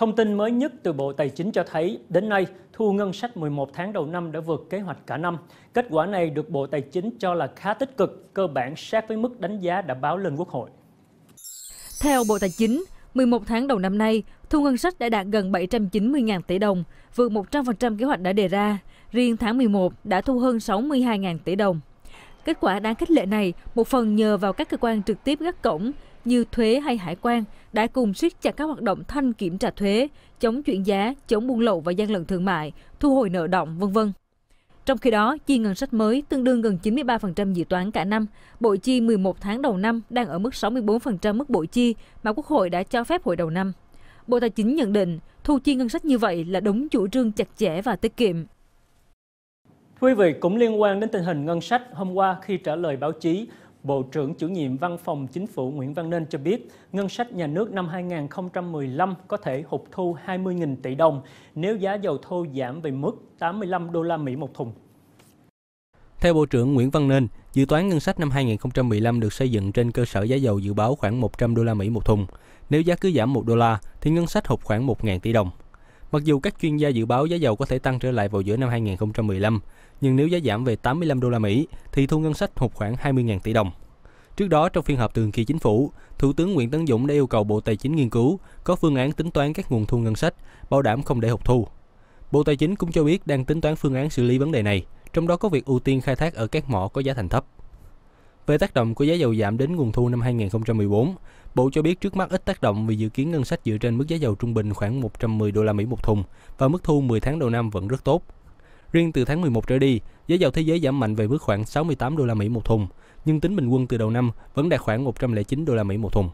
Thông tin mới nhất từ Bộ Tài chính cho thấy, đến nay, thu ngân sách 11 tháng đầu năm đã vượt kế hoạch cả năm. Kết quả này được Bộ Tài chính cho là khá tích cực, cơ bản sát với mức đánh giá đã báo lên Quốc hội. Theo Bộ Tài chính, 11 tháng đầu năm nay, thu ngân sách đã đạt gần 790.000 tỷ đồng, vượt 100% kế hoạch đã đề ra. Riêng tháng 11 đã thu hơn 62.000 tỷ đồng. Kết quả đáng khích lệ này một phần nhờ vào các cơ quan trực tiếp gắt cổng như thuế hay hải quan đã cùng siết chặt các hoạt động thanh kiểm tra thuế, chống chuyển giá, chống buôn lậu và gian lận thương mại, thu hồi nợ động, vân vân. Trong khi đó, chi ngân sách mới tương đương gần 93% dự toán cả năm. Bộ chi 11 tháng đầu năm đang ở mức 64% mức bộ chi mà Quốc hội đã cho phép hồi đầu năm. Bộ Tài chính nhận định, thu chi ngân sách như vậy là đúng chủ trương chặt chẽ và tiết kiệm. Quý vị cũng liên quan đến tình hình ngân sách, hôm qua khi trả lời báo chí, Bộ trưởng chủ nhiệm Văn phòng Chính phủ Nguyễn Văn Nên cho biết, ngân sách nhà nước năm 2015 có thể hụt thu 20.000 tỷ đồng nếu giá dầu thô giảm về mức 85 đô la Mỹ một thùng. Theo Bộ trưởng Nguyễn Văn Nên, dự toán ngân sách năm 2015 được xây dựng trên cơ sở giá dầu dự báo khoảng 100 đô la Mỹ một thùng. Nếu giá cứ giảm 1 đô la thì ngân sách hụt khoảng 1.000 tỷ đồng. Mặc dù các chuyên gia dự báo giá dầu có thể tăng trở lại vào giữa năm 2015, nhưng nếu giá giảm về 85 đô la Mỹ thì thu ngân sách hụt khoảng 20.000 tỷ đồng. Trước đó trong phiên họp thường kỳ chính phủ, Thủ tướng Nguyễn Tấn Dũng đã yêu cầu Bộ Tài chính nghiên cứu có phương án tính toán các nguồn thu ngân sách, bảo đảm không để hụt thu. Bộ Tài chính cũng cho biết đang tính toán phương án xử lý vấn đề này, trong đó có việc ưu tiên khai thác ở các mỏ có giá thành thấp. Về tác động của giá dầu giảm đến nguồn thu năm 2014, Bộ cho biết trước mắt ít tác động vì dự kiến ngân sách dựa trên mức giá dầu trung bình khoảng 110 đô la Mỹ một thùng và mức thu 10 tháng đầu năm vẫn rất tốt. Riêng từ tháng 11 trở đi, giá dầu thế giới giảm mạnh về mức khoảng 68 đô la Mỹ một thùng, nhưng tính bình quân từ đầu năm vẫn đạt khoảng 109 đô la Mỹ một thùng.